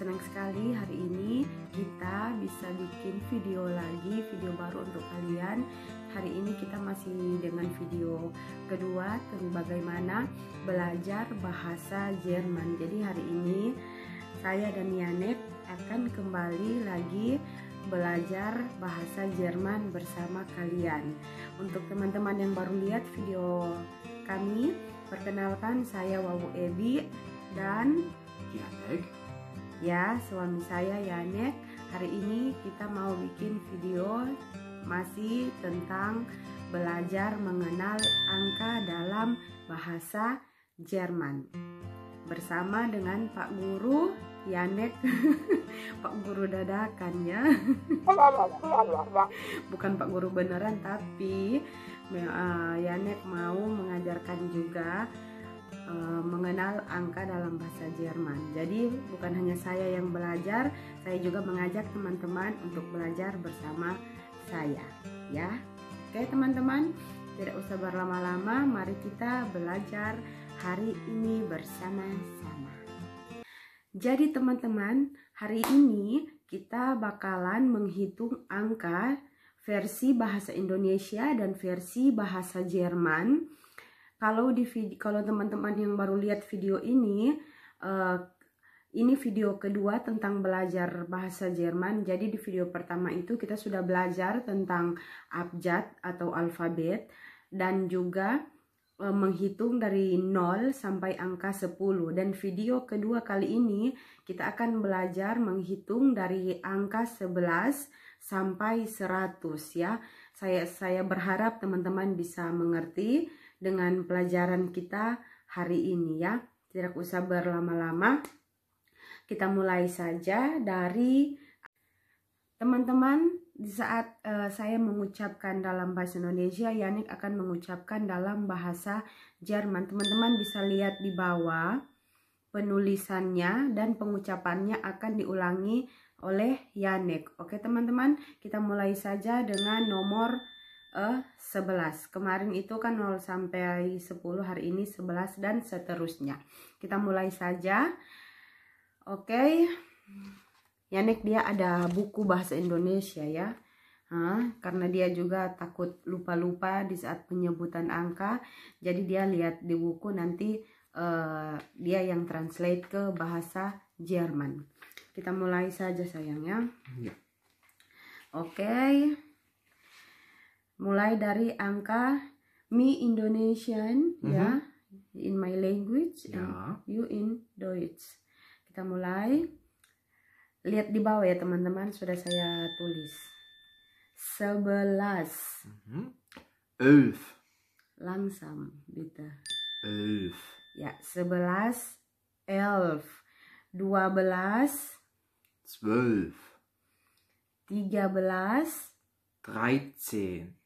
Senang sekali hari ini kita bisa bikin video lagi, video baru untuk kalian. Hari ini kita masih dengan video kedua tentang bagaimana belajar bahasa Jerman. Jadi hari ini saya dan Yanet akan kembali lagi belajar bahasa Jerman bersama kalian. Untuk teman-teman yang baru lihat video kami, perkenalkan saya Wawu Ebi dan Yanet ya suami saya Yanek hari ini kita mau bikin video masih tentang belajar mengenal angka dalam bahasa Jerman bersama dengan Pak Guru Yanek Pak Guru dadakan ya bukan Pak Guru beneran tapi uh, Yanek mau mengajarkan juga Eh, mengenal angka dalam bahasa Jerman. Jadi bukan hanya saya yang belajar, saya juga mengajak teman-teman untuk belajar bersama saya, ya. Oke, teman-teman, tidak usah berlama-lama, mari kita belajar hari ini bersama-sama. Jadi teman-teman, hari ini kita bakalan menghitung angka versi bahasa Indonesia dan versi bahasa Jerman kalau di kalau teman-teman yang baru lihat video ini uh, ini video kedua tentang belajar bahasa Jerman. Jadi di video pertama itu kita sudah belajar tentang abjad atau alfabet dan juga eh, menghitung dari 0 sampai angka 10. Dan video kedua kali ini kita akan belajar menghitung dari angka 11 sampai 100 ya. Saya saya berharap teman-teman bisa mengerti dengan pelajaran kita hari ini ya. Tidak usah berlama-lama. Kita mulai saja dari teman-teman di saat uh, saya mengucapkan dalam bahasa Indonesia, Yannick akan mengucapkan dalam bahasa Jerman. Teman-teman bisa lihat di bawah penulisannya dan pengucapannya akan diulangi oleh Yannick Oke teman-teman, kita mulai saja dengan nomor uh, eh, 11 kemarin itu kan 0 sampai 10 hari ini 11 dan seterusnya kita mulai saja oke okay. Yanek dia ada buku bahasa Indonesia ya karena dia juga takut lupa-lupa di saat penyebutan angka jadi dia lihat di buku nanti uh, dia yang translate ke bahasa Jerman kita mulai saja sayangnya ya. oke okay mulai dari angka me Indonesian mm -hmm. ya mhm. in my language ya. and you in Deutsch kita mulai lihat di bawah ya teman-teman sudah saya tulis sebelas mm -hmm. elf langsam bitte elf ya sebelas elf dua belas zwölf tiga belas dreizehn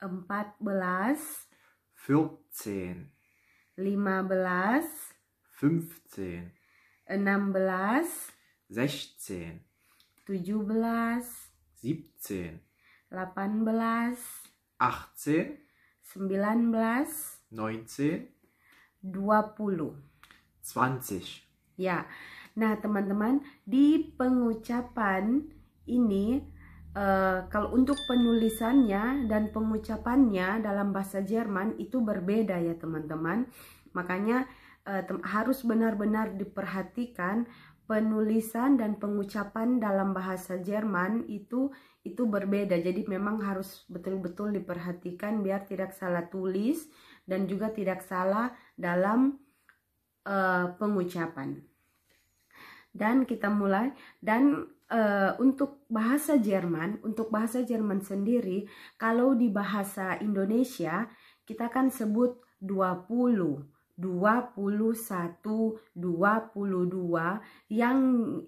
empat belas, vierzehn, lima belas, fünfzehn, enam belas, sechzehn, tujuh belas, siebzehn, delapan belas, achtzehn, sembilan belas, neunzehn, dua puluh, zwanzig. Ya, nah teman-teman di pengucapan ini Eh, kalau untuk penulisannya dan pengucapannya dalam bahasa Jerman itu berbeda ya teman-teman makanya uh, tem harus benar-benar diperhatikan penulisan dan pengucapan dalam bahasa Jerman itu itu berbeda jadi memang harus betul-betul diperhatikan biar tidak salah tulis dan juga tidak salah dalam uh, pengucapan dan kita mulai dan Eh, untuk bahasa Jerman, untuk bahasa Jerman sendiri, kalau di bahasa Indonesia kita kan sebut 20, 21, 22 yang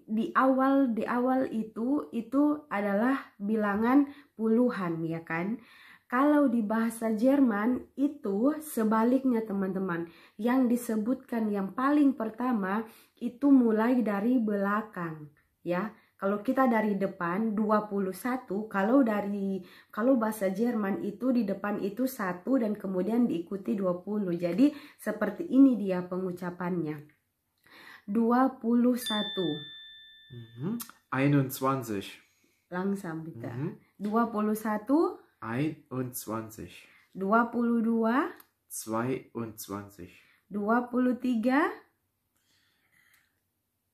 di awal di awal itu itu adalah bilangan puluhan ya kan. Kalau di bahasa Jerman itu sebaliknya teman-teman. Yang disebutkan yang paling pertama itu mulai dari belakang ya kalau kita dari depan 21, kalau dari kalau bahasa Jerman itu di depan itu satu dan kemudian diikuti 20. Jadi seperti ini dia pengucapannya. 21. Mhm. 21. Langsam bitte. Mhm. 21. 21. 22. 22. 23.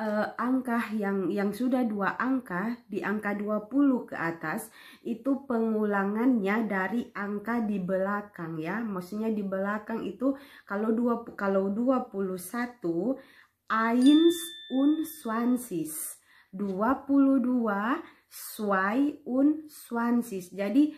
eh, angka yang yang sudah dua angka di angka 20 ke atas itu pengulangannya dari angka di belakang ya. Maksudnya di belakang itu kalau dua kalau 21 eins un swansis 22 swai un swansis. Jadi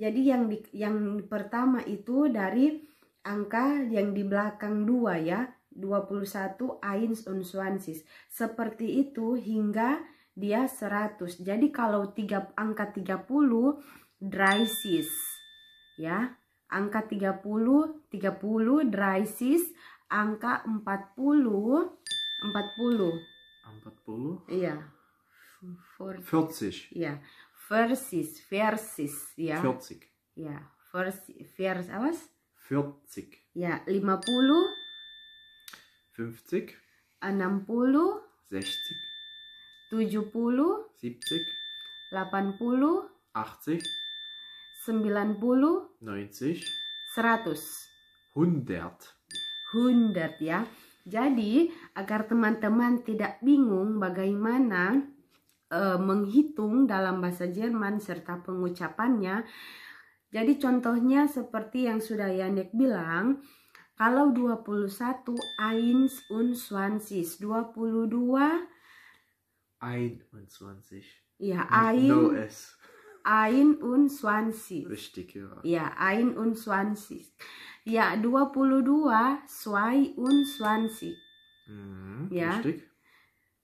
jadi yang di, yang pertama itu dari angka yang di belakang dua ya. 21 ains unsuansis. Seperti itu hingga dia 100. Jadi kalau 3 angka 30 draisis ya. Angka 30 30 draisis, angka 40 40 40. Iya. 40. Iya. Versis, versis, ya. 40. Iya. Versis, vers, awas. 40. Ya, 50 50 60 60 70 70 80 80 90 90 100 100 100 ya jadi agar teman-teman tidak bingung bagaimana e, menghitung dalam bahasa Jerman serta pengucapannya jadi contohnya seperti yang sudah Yanek bilang kalau 21 eins und zwanzig, 22 ein und zwanzig. Ja, ein no S. Ein und zwanzig. Richtig, ja. Ja, ein und zwanzig. Ja, 22 zwei und zwanzig. Mhm, ja. Richtig.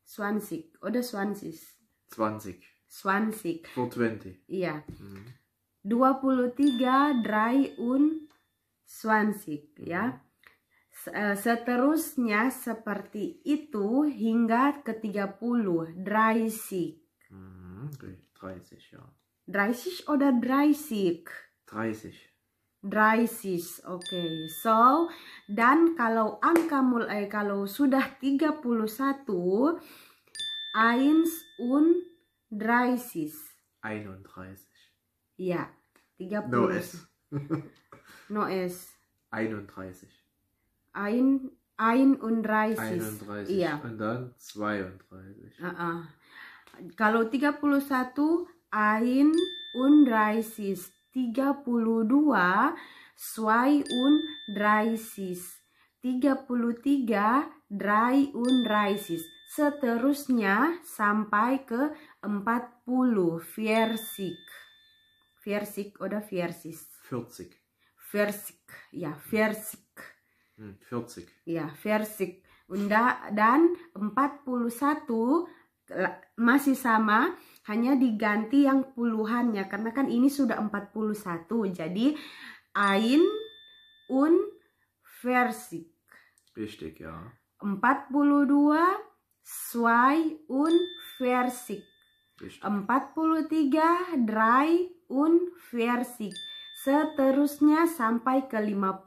20 Oder 20. 20. Swansik. 20. Iya. Hmm. 23 dry un swansik, ya. Eh, seterusnya seperti itu hingga ke 30 Dry sick 30 hmm, dry 30 ya. Dry 30? 30. 30. Oke. Okay. So, dan kalau angka mulai eh, kalau sudah 31 eins und 30. sick. Ya. 30. No es. no es. 31 ein, 31. 31. Iya. And then 32. Uh -uh. Kalau 31 ein und dua 32 zwei und puluh tiga dry und Seterusnya sampai ke empat puluh versik. Versik oder versis? Versik. Versik. Ya, versik. 40. Hmm, ya, Versik. Unda dan 41 masih sama, hanya diganti yang puluhannya karena kan ini sudah 41. Jadi ein un versik. Richtig, ya. 42 zwei un versik. Richtig. 43 drei un versik. Seterusnya sampai ke 50.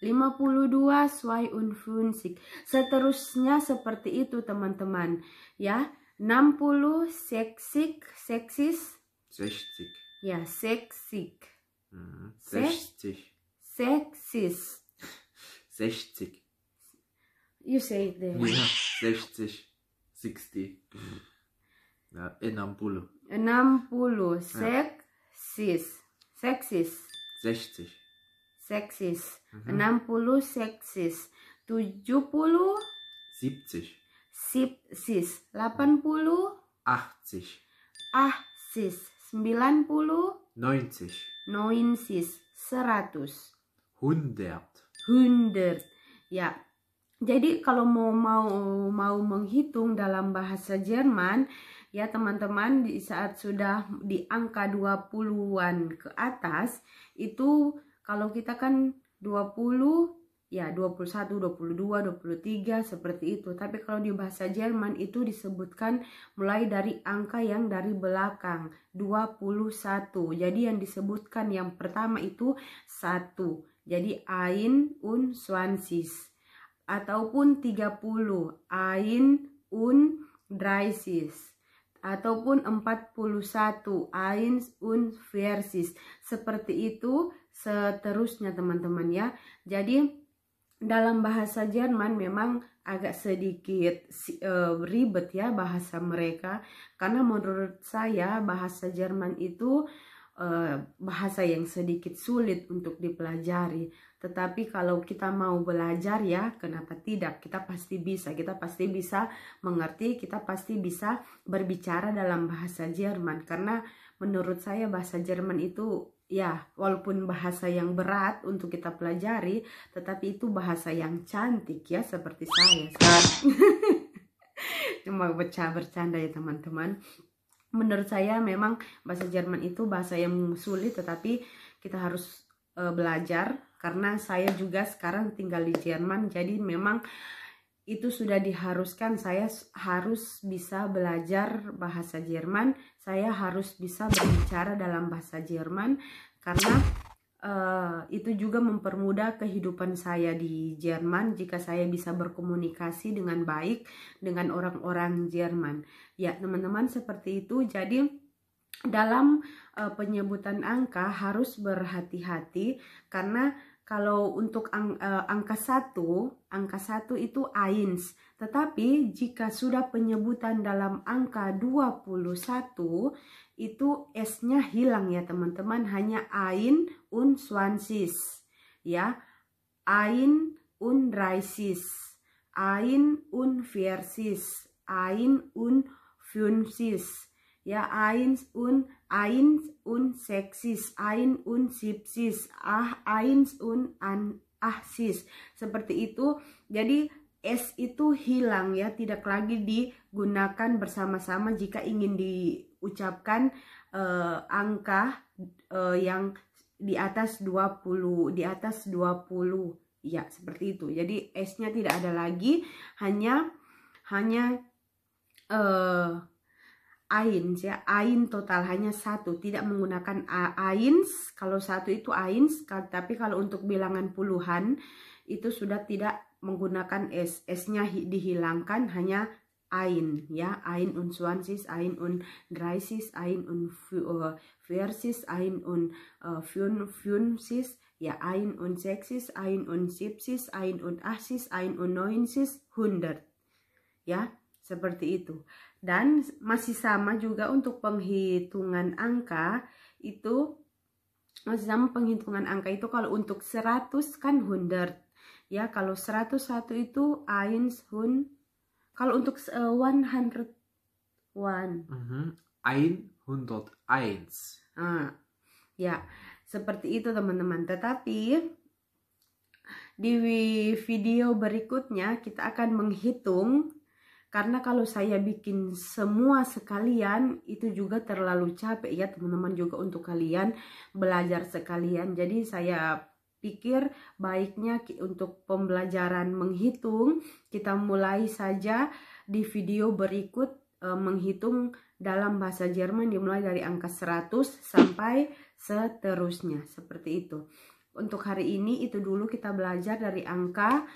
52 suai unfunsik. Seterusnya seperti itu teman-teman. Ya, 60 seksik, seksis. Sechzig. Ya, seksik. Hmm, sechzig. Seksis. Sechzig. You say it there. Ya, sechzig. Sixty. Ya, eh, enam puluh. Enam puluh. Ya. Seksis. Seksis. Sechzig. Sexis. -hmm. 60 seksis. 70 70. Sipsis. 80 80. Ahsis. 90 90. Noinsis. 100. 100. 100. Ya. Jadi kalau mau mau mau menghitung dalam bahasa Jerman ya teman-teman di saat sudah di angka 20-an ke atas itu kalau kita kan 20, ya 21, 22, 23 seperti itu. Tapi kalau di bahasa Jerman itu disebutkan mulai dari angka yang dari belakang, 21. Jadi yang disebutkan yang pertama itu 1. Jadi ein und swansis ataupun 30 ein un dreisis ataupun 41 ein un versis seperti itu seterusnya teman-teman ya. Jadi dalam bahasa Jerman memang agak sedikit uh, ribet ya bahasa mereka karena menurut saya bahasa Jerman itu uh, bahasa yang sedikit sulit untuk dipelajari tetapi kalau kita mau belajar ya kenapa tidak kita pasti bisa kita pasti bisa mengerti kita pasti bisa berbicara dalam bahasa Jerman karena menurut saya bahasa Jerman itu ya walaupun bahasa yang berat untuk kita pelajari tetapi itu bahasa yang cantik ya seperti saya cuma bercanda-bercanda ya teman-teman menurut saya memang bahasa Jerman itu bahasa yang sulit tetapi kita harus uh, belajar karena saya juga sekarang tinggal di Jerman jadi memang itu sudah diharuskan saya harus bisa belajar bahasa Jerman, saya harus bisa berbicara dalam bahasa Jerman karena uh, itu juga mempermudah kehidupan saya di Jerman jika saya bisa berkomunikasi dengan baik dengan orang-orang Jerman. Ya, teman-teman seperti itu. Jadi dalam uh, penyebutan angka harus berhati-hati karena kalau untuk ang, uh, angka satu, angka satu itu ains. Tetapi jika sudah penyebutan dalam angka 21, itu S-nya hilang ya teman-teman. Hanya ain un swansis. Ya, ain un raisis. Ain un fiersis. Ain un funsis. Ya, ain un eins und seksis, ein und sipsis, ah eins und an ahsis. Seperti itu. Jadi S itu hilang ya, tidak lagi digunakan bersama-sama jika ingin diucapkan uh, angka uh, yang di atas 20, di atas 20. Ya, seperti itu. Jadi S-nya tidak ada lagi, hanya hanya uh, ain ya ain total hanya satu tidak menggunakan ains kalau satu itu ains tapi kalau untuk bilangan puluhan itu sudah tidak menggunakan s s-nya dihilangkan hanya ain ya ain un ain un draisis ain un eh, fiersis ain un eh, fun funsis ya ain un seksis ain un sipsis ain un asis ain un noinsis hundred ya seperti itu dan masih sama juga untuk penghitungan angka itu masih sama penghitungan angka itu kalau untuk 100 kan 100. Ya, kalau 101 itu eins hun. Kalau untuk uh, eh, 100 one. Mm -hmm. Ein hundred eins. Mhm. Ah, ya, seperti itu teman-teman. Tetapi di video berikutnya kita akan menghitung karena kalau saya bikin semua sekalian itu juga terlalu capek ya teman-teman juga untuk kalian belajar sekalian jadi saya pikir baiknya untuk pembelajaran menghitung kita mulai saja di video berikut e, menghitung dalam bahasa Jerman dimulai dari angka 100 sampai seterusnya seperti itu untuk hari ini itu dulu kita belajar dari angka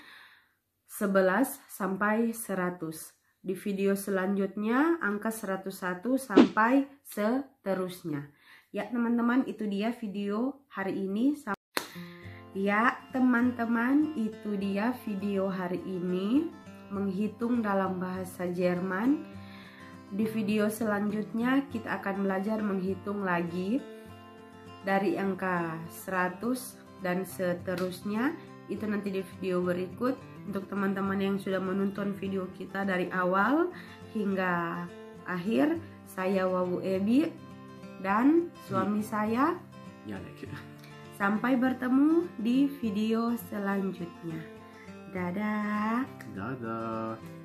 11 sampai 100 di video selanjutnya angka 101 sampai seterusnya. Ya teman-teman itu dia video hari ini. Ya teman-teman itu dia video hari ini menghitung dalam bahasa Jerman. Di video selanjutnya kita akan belajar menghitung lagi dari angka 100 dan seterusnya. Itu nanti di video berikut untuk teman-teman yang sudah menonton video kita dari awal hingga akhir. Saya Wawu Ebi dan suami iya. saya ya, Sampai bertemu di video selanjutnya. Dadah. Dadah.